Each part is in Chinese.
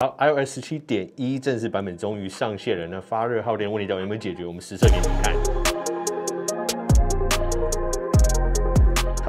好，iOS 十七点一正式版本终于上线了。那发热、耗电问题到底有没有解决？我们实测给你们看。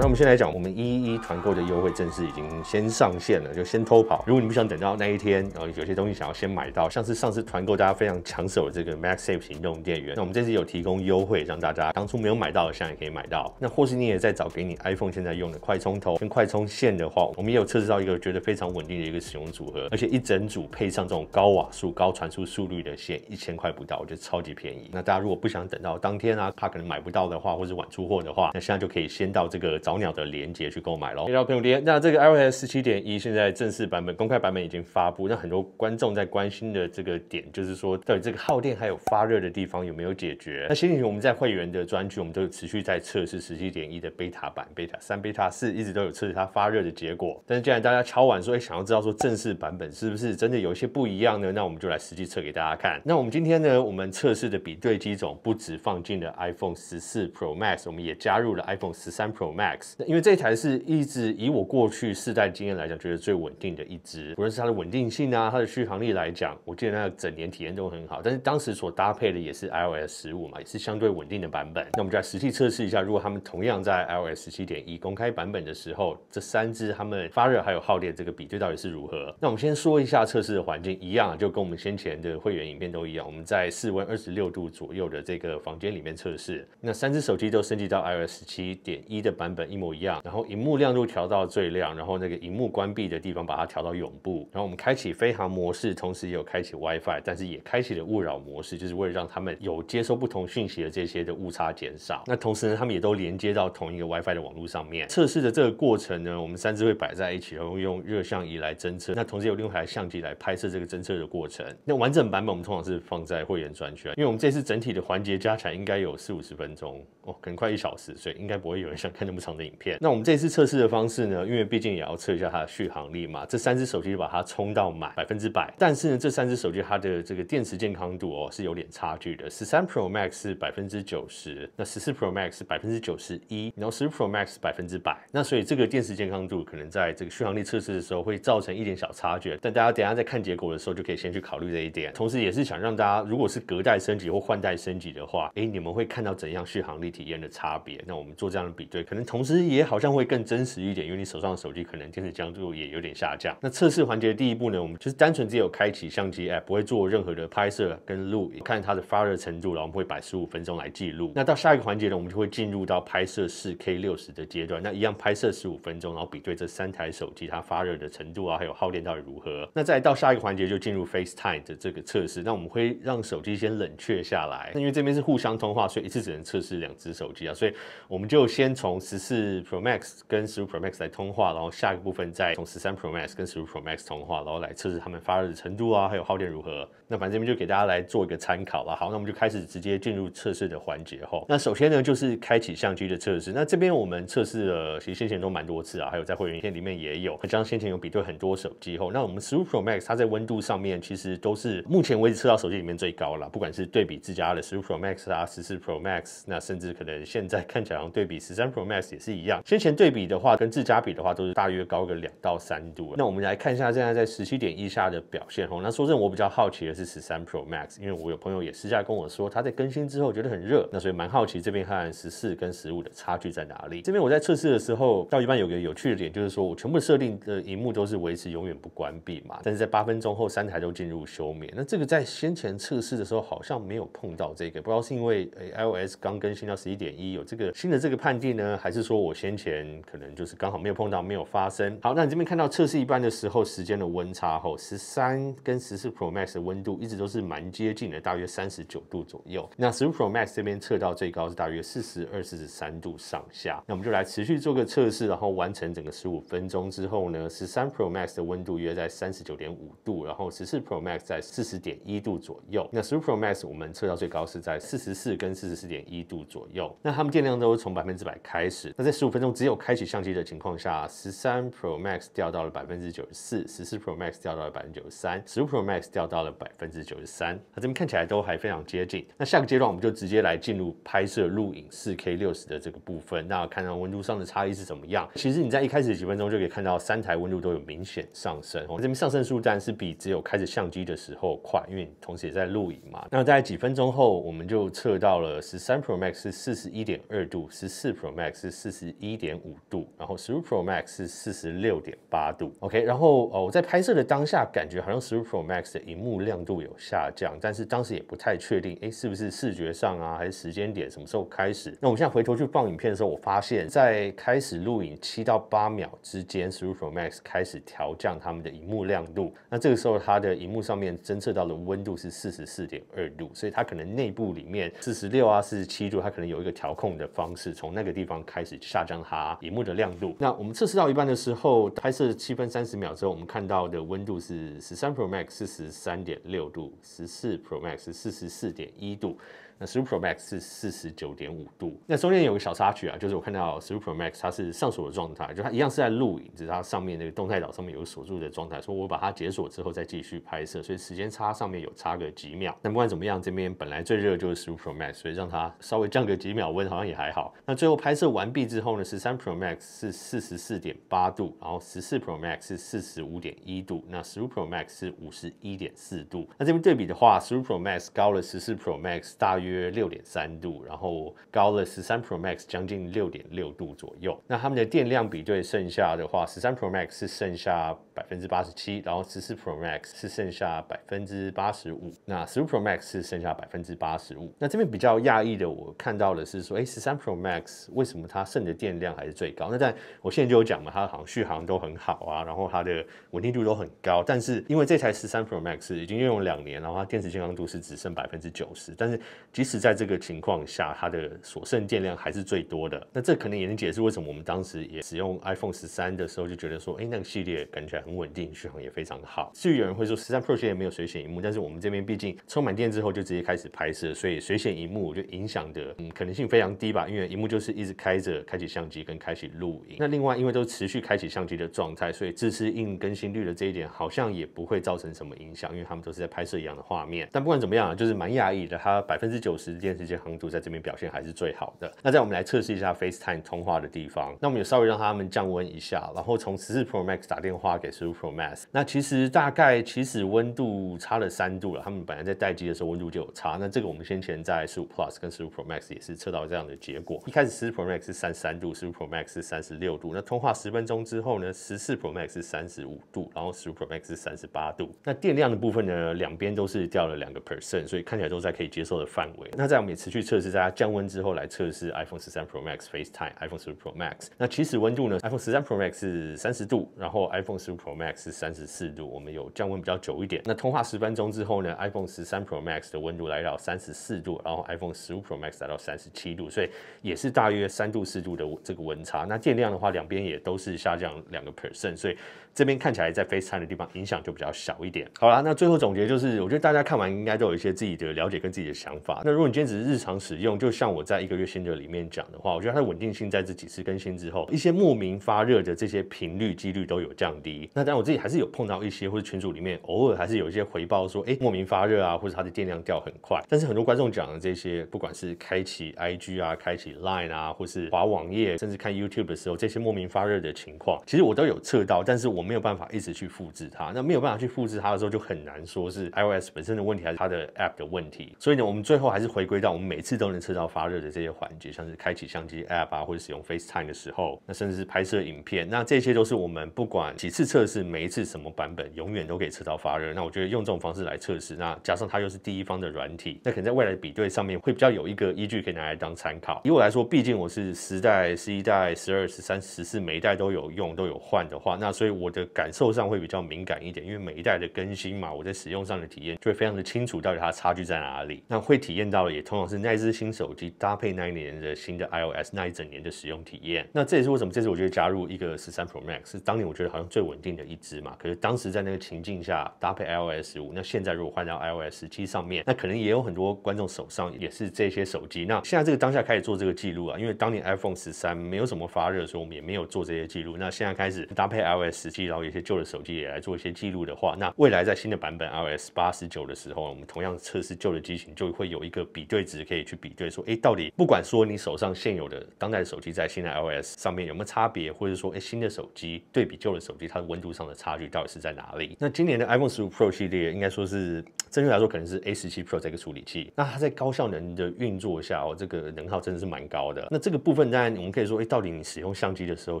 那我们先来讲，我们一一团购的优惠正式已经先上线了，就先偷跑。如果你不想等到那一天，然后有些东西想要先买到，像是上次团购大家非常抢手的这个 MaxSafe 行动电源，那我们这次有提供优惠，让大家当初没有买到的现在也可以买到。那或是你也在找给你 iPhone 现在用的快充头跟快充线的话，我们也有测试到一个觉得非常稳定的一个使用组合，而且一整组配上这种高瓦数、高传输速率的线，一千块不到，我觉得超级便宜。那大家如果不想等到当天啊，怕可能买不到的话，或是晚出货的话，那现在就可以先到这个。早鸟的连接去购买喽 h 朋友那这个 iOS 十七点一现在正式版本、公开版本已经发布，那很多观众在关心的这个点，就是说到底这个耗电还有发热的地方有没有解决？那先前我们在会员的专区，我们都有持续在测试十七点一的 beta 版、beta 三、beta 四，一直都有测试它发热的结果。但是既然大家敲完说，哎，想要知道说正式版本是不是真的有一些不一样呢？那我们就来实际测给大家看。那我们今天呢，我们测试的比对机种不止放进了 iPhone 十四 Pro Max，我们也加入了 iPhone 十三 Pro Max。因为这一台是一直以我过去四代经验来讲，觉得最稳定的一支。不论是它的稳定性啊，它的续航力来讲，我记得那整年体验都很好。但是当时所搭配的也是 iOS 十五嘛，也是相对稳定的版本。那我们再实际测试一下，如果他们同样在 iOS 十七点一公开版本的时候，这三支他们发热还有耗电这个比对到底是如何？那我们先说一下测试的环境，一样就跟我们先前的会员影片都一样，我们在室温二十六度左右的这个房间里面测试。那三只手机都升级到 iOS 十七点一的版本。一模一样，然后荧幕亮度调到最亮，然后那个荧幕关闭的地方把它调到永不。然后我们开启飞行模式，同时也有开启 WiFi，但是也开启了勿扰模式，就是为了让他们有接收不同讯息的这些的误差减少。那同时呢，他们也都连接到同一个 WiFi 的网络上面。测试的这个过程呢，我们三只会摆在一起，然后用热像仪来侦测，那同时有另外一台相机来拍摄这个侦测的过程。那完整版本我们通常是放在会员专区，因为我们这次整体的环节加起来应该有四五十分钟，哦，可能快一小时，所以应该不会有人想看那么。长的影片，那我们这次测试的方式呢？因为毕竟也要测一下它的续航力嘛。这三只手机把它充到满百分之百，但是呢，这三只手机它的这个电池健康度哦是有点差距的。十三 Pro Max 是百分之九十，那十四 Pro Max 是百分之九十一，然后十 Pro Max 百分之百。那所以这个电池健康度可能在这个续航力测试的时候会造成一点小差距。但大家等下在看结果的时候就可以先去考虑这一点。同时，也是想让大家如果是隔代升级或换代升级的话，哎，你们会看到怎样续航力体验的差别？那我们做这样的比对，可能。同时也好像会更真实一点，因为你手上的手机可能电池强度也有点下降。那测试环节的第一步呢，我们就是单纯只有开启相机，哎，不会做任何的拍摄跟录，看它的发热程度然后我们会摆十五分钟来记录。那到下一个环节呢，我们就会进入到拍摄四 K 六十的阶段。那一样拍摄十五分钟，然后比对这三台手机它发热的程度啊，还有耗电到底如何。那再到下一个环节就进入 FaceTime 的这个测试。那我们会让手机先冷却下来。那因为这边是互相通话，所以一次只能测试两只手机啊，所以我们就先从十。是 Pro Max 跟1五 Pro Max 来通话，然后下一个部分再从13 Pro Max 跟1五 Pro Max 通话，然后来测试它们发热的程度啊，还有耗电如何。那反正这边就给大家来做一个参考吧。好，那我们就开始直接进入测试的环节吼。那首先呢，就是开启相机的测试。那这边我们测试了其实先前都蛮多次啊，还有在会员片里面也有，像先前有比对很多手机后，那我们1五 Pro Max 它在温度上面其实都是目前为止测到手机里面最高了，不管是对比自家的1五 Pro Max 啊、1四 Pro Max，那甚至可能现在看起来像对比13 Pro Max。也是一样，先前对比的话，跟自家比的话，都是大约高个两到三度那我们来看一下现在在十七点以下的表现哦。那说正，我比较好奇的是十三 Pro Max，因为我有朋友也私下跟我说，他在更新之后觉得很热。那所以蛮好奇这边和十四跟十五的差距在哪里。这边我在测试的时候，到一半有个有趣的点，就是说我全部设定的荧幕都是维持永远不关闭嘛，但是在八分钟后，三台都进入休眠。那这个在先前测试的时候好像没有碰到这个，不知道是因为诶 iOS 刚更新到十一点一有这个新的这个判定呢，还是？说我先前可能就是刚好没有碰到，没有发生。好，那你这边看到测试一般的时候，时间的温差后，十三跟十四 Pro Max 的温度一直都是蛮接近的，大约三十九度左右。那十五 Pro Max 这边测到最高是大约四十二、四十三度上下。那我们就来持续做个测试，然后完成整个十五分钟之后呢，十三 Pro Max 的温度约在三十九点五度，然后十四 Pro Max 在四十点一度左右。那十五 Pro Max 我们测到最高是在四十四跟四十四点一度左右。那它们电量都是从百分之百开始。那在十五分钟只有开启相机的情况下，十三 Pro Max 掉到了百分之九十四，十四 Pro Max 掉到了百分之九十三，十五 Pro Max 掉到了百分之九十三。那这边看起来都还非常接近。那下个阶段我们就直接来进入拍摄录影四 K 六十的这个部分，那看看温度上的差异是怎么样。其实你在一开始几分钟就可以看到三台温度都有明显上升，我、这边上升速当然是比只有开着相机的时候快，因为同时也在录影嘛。那在几分钟后，我们就测到了十三 Pro Max 是四十一点二度，十四 Pro Max 是。四十一点五度，然后 s u p r o Max 是四十六点八度。OK，然后呃，我在拍摄的当下，感觉好像 s u p r o Max 的荧幕亮度有下降，但是当时也不太确定，哎，是不是视觉上啊，还是时间点什么时候开始？那我现在回头去放影片的时候，我发现，在开始录影七到八秒之间 s u p r o Max 开始调降它们的荧幕亮度。那这个时候它的荧幕上面侦测到的温度是四十四点二度，所以它可能内部里面四十六啊、四十七度，它可能有一个调控的方式，从那个地方开始。下降它荧幕的亮度。那我们测试到一半的时候，拍摄七分三十秒之后，我们看到的温度是十三 Pro Max 四十三点六度，十四 Pro Max 四十四点一度，那十五 Pro Max 是四十九点五度。那中间有个小插曲啊，就是我看到十五 Pro Max 它是上锁的状态，就它一样是在录影，只是它上面那个动态岛上面有锁住的状态。所以我把它解锁之后再继续拍摄，所以时间差上面有差个几秒。那不管怎么样，这边本来最热就是十五 Pro Max，所以让它稍微降个几秒温，好像也还好。那最后拍摄完毕。之后呢？十三 Pro Max 是四十四点八度，然后十四 Pro Max 是四十五点一度，那十五 Pro Max 是五十一点四度。那这边对比的话，十五 Pro Max 高了十四 Pro Max 大约六点三度，然后高了十三 Pro Max 将近六点六度左右。那他们的电量比对剩下的话，十三 Pro Max 是剩下百分之八十七，然后十四 Pro Max 是剩下百分之八十五，那十五 Pro Max 是剩下百分之八十五。那这边比较讶异的，我看到的是说，哎，十三 Pro Max 为什么它剩的电量还是最高。那在我现在就有讲嘛，它好像续航都很好啊，然后它的稳定度都很高。但是因为这台十三 Pro Max 已经用了两年，然后它电池健康度是只剩百分之九十，但是即使在这个情况下，它的所剩电量还是最多的。那这可能也能解释为什么我们当时也使用 iPhone 十三的时候就觉得说，哎，那个系列感觉很稳定，续航也非常好。至于有人会说十三 Pro 系列没有水显屏幕，但是我们这边毕竟充满电之后就直接开始拍摄，所以水显屏幕就影响的嗯可能性非常低吧，因为屏幕就是一直开着。的开启相机跟开启录影，那另外因为都持续开启相机的状态，所以支持应更新率的这一点好像也不会造成什么影响，因为他们都是在拍摄一样的画面。但不管怎么样啊，就是蛮讶异的，它百分之九十电视机航度在这边表现还是最好的。那在我们来测试一下 FaceTime 通话的地方，那我们有稍微让他们降温一下，然后从十四 Pro Max 打电话给十五 Pro Max，那其实大概其实温度差了三度了。他们本来在待机的时候温度就有差，那这个我们先前在十五 Plus 跟十五 Pro Max 也是测到这样的结果。一开始十四 Pro Max 是三三度十五 p r o Max 是三十六度。那通话十分钟之后呢，十四 Pro Max 是三十五度，然后十五 p r o Max 是三十八度。那电量的部分呢，两边都是掉了两个 percent，所以看起来都在可以接受的范围。那在我们持续测试，在它降温之后来测试 iPhone 十三 Pro Max FaceTime，iPhone 十五 Pro Max。那起始温度呢，iPhone 十三 Pro Max 是三十度，然后 iPhone 十五 Pro Max 是三十四度。我们有降温比较久一点。那通话十分钟之后呢，iPhone 十三 Pro Max 的温度来到三十四度，然后 iPhone 十五 Pro Max 达到三十七度，所以也是大约三度。制度的这个温差，那电量的话，两边也都是下降两个 percent，所以这边看起来在 FaceTime 的地方影响就比较小一点。好啦，那最后总结就是，我觉得大家看完应该都有一些自己的了解跟自己的想法。那如果你今天只是日常使用，就像我在一个月新的里面讲的话，我觉得它的稳定性在这几次更新之后，一些莫名发热的这些频率几率都有降低。那但我自己还是有碰到一些，或者群组里面偶尔还是有一些回报说，哎，莫名发热啊，或者它的电量掉很快。但是很多观众讲的这些，不管是开启 IG 啊，开启 Line 啊，或是网页甚至看 YouTube 的时候，这些莫名发热的情况，其实我都有测到，但是我没有办法一直去复制它。那没有办法去复制它的时候，就很难说是 iOS 本身的问题还是它的 App 的问题。所以呢，我们最后还是回归到我们每次都能测到发热的这些环节，像是开启相机 App 啊，或者使用 FaceTime 的时候，那甚至是拍摄影片，那这些都是我们不管几次测试，每一次什么版本，永远都可以测到发热。那我觉得用这种方式来测试，那加上它又是第一方的软体，那可能在未来的比对上面会比较有一个依据可以拿来当参考。以我来说，毕竟我是。十代、十一代、十二、十三、十四，每一代都有用，都有换的话，那所以我的感受上会比较敏感一点，因为每一代的更新嘛，我在使用上的体验就会非常的清楚到底它差距在哪里。那会体验到的也通常是那一只新手机搭配那一年的新的 iOS 那一整年的使用体验。那这也是为什么这次我觉得加入一个十三 Pro Max 是当年我觉得好像最稳定的一只嘛。可是当时在那个情境下搭配 iOS 五，那现在如果换到 iOS 十七上面，那可能也有很多观众手上也是这些手机。那现在这个当下开始做这个记录啊，因为当年 a p e iPhone 十三没有什么发热，所以我们也没有做这些记录。那现在开始搭配 iOS 七，然后有些旧的手机也来做一些记录的话，那未来在新的版本 iOS 八十九的时候，我们同样测试旧的机型，就会有一个比对值可以去比对，说哎，到底不管说你手上现有的当代的手机在新的 iOS 上面有没有差别，或者说哎新的手机对比旧的手机它的温度上的差距到底是在哪里？那今年的 iPhone 十五 Pro 系列应该说是，正确来说可能是 A 十七 Pro 这个处理器，那它在高效能的运作下哦，这个能耗真的是蛮高的。那这个部分。但我们可以说，哎，到底你使用相机的时候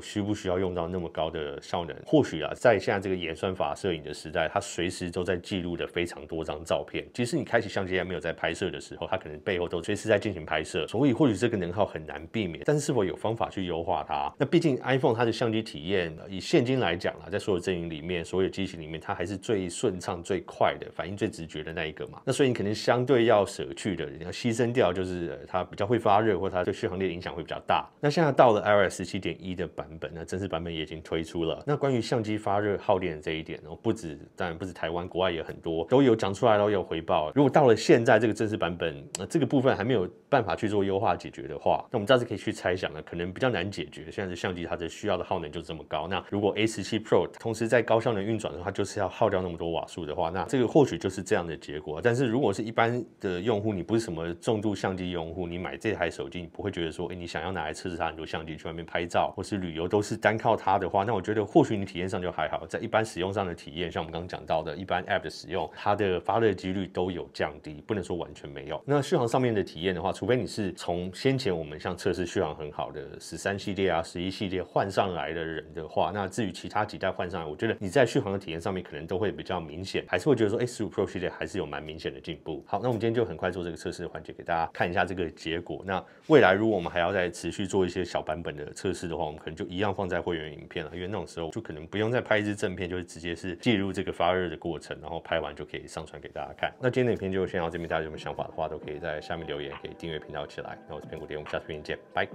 需不需要用到那么高的效能？或许啊，在现在这个演算法摄影的时代，它随时都在记录的非常多张照片。即使你开启相机还没有在拍摄的时候，它可能背后都随时在进行拍摄。所以或许这个能耗很难避免，但是是否有方法去优化它？那毕竟 iPhone 它的相机体验，以现今来讲啊，在所有阵营里面，所有机型里面，它还是最顺畅、最快的反应、最直觉的那一个嘛。那所以你可能相对要舍去的，你要牺牲掉，就是它比较会发热，或它对续航力的影响会比较大。那现在到了 iOS 十七点一的版本，那正式版本也已经推出了。那关于相机发热耗电的这一点，然后不止，当然不止台湾，国外也很多，都有讲出来，都有回报。如果到了现在这个正式版本，那这个部分还没有办法去做优化解决的话，那我们暂时可以去猜想了，可能比较难解决。现在的相机它的需要的耗能就这么高。那如果 A 十七 Pro 同时在高效能运转的话，就是要耗掉那么多瓦数的话，那这个或许就是这样的结果。但是如果是一般的用户，你不是什么重度相机用户，你买这台手机，你不会觉得说，哎，你想要拿。来测试它很多相机去外面拍照或是旅游都是单靠它的话，那我觉得或许你体验上就还好，在一般使用上的体验，像我们刚刚讲到的一般 App 的使用，它的发热几率都有降低，不能说完全没有。那续航上面的体验的话，除非你是从先前我们像测试续航很好的十三系列啊、十一系列换上来的人的话，那至于其他几代换上来，我觉得你在续航的体验上面可能都会比较明显，还是会觉得说十五 Pro 系列还是有蛮明显的进步。好，那我们今天就很快做这个测试的环节，给大家看一下这个结果。那未来如果我们还要再测。去做一些小版本的测试的话，我们可能就一样放在会员影片了，因为那种时候就可能不用再拍一支正片，就是直接是介入这个发热的过程，然后拍完就可以上传给大家看。那今天影片就先到这边，大家有什么想法的话，都可以在下面留言，可以订阅频道起来。那我这边果田，我们下次影片见，拜。